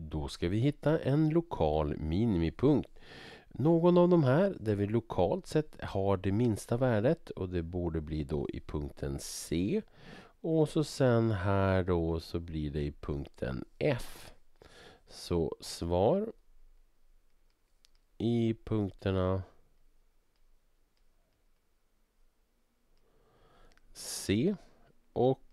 Då ska vi hitta en lokal minimipunkt. Någon av de här där vi lokalt sett har det minsta värdet och det borde bli då i punkten C. Och så sen här då så blir det i punkten F. Så svar i punkterna C och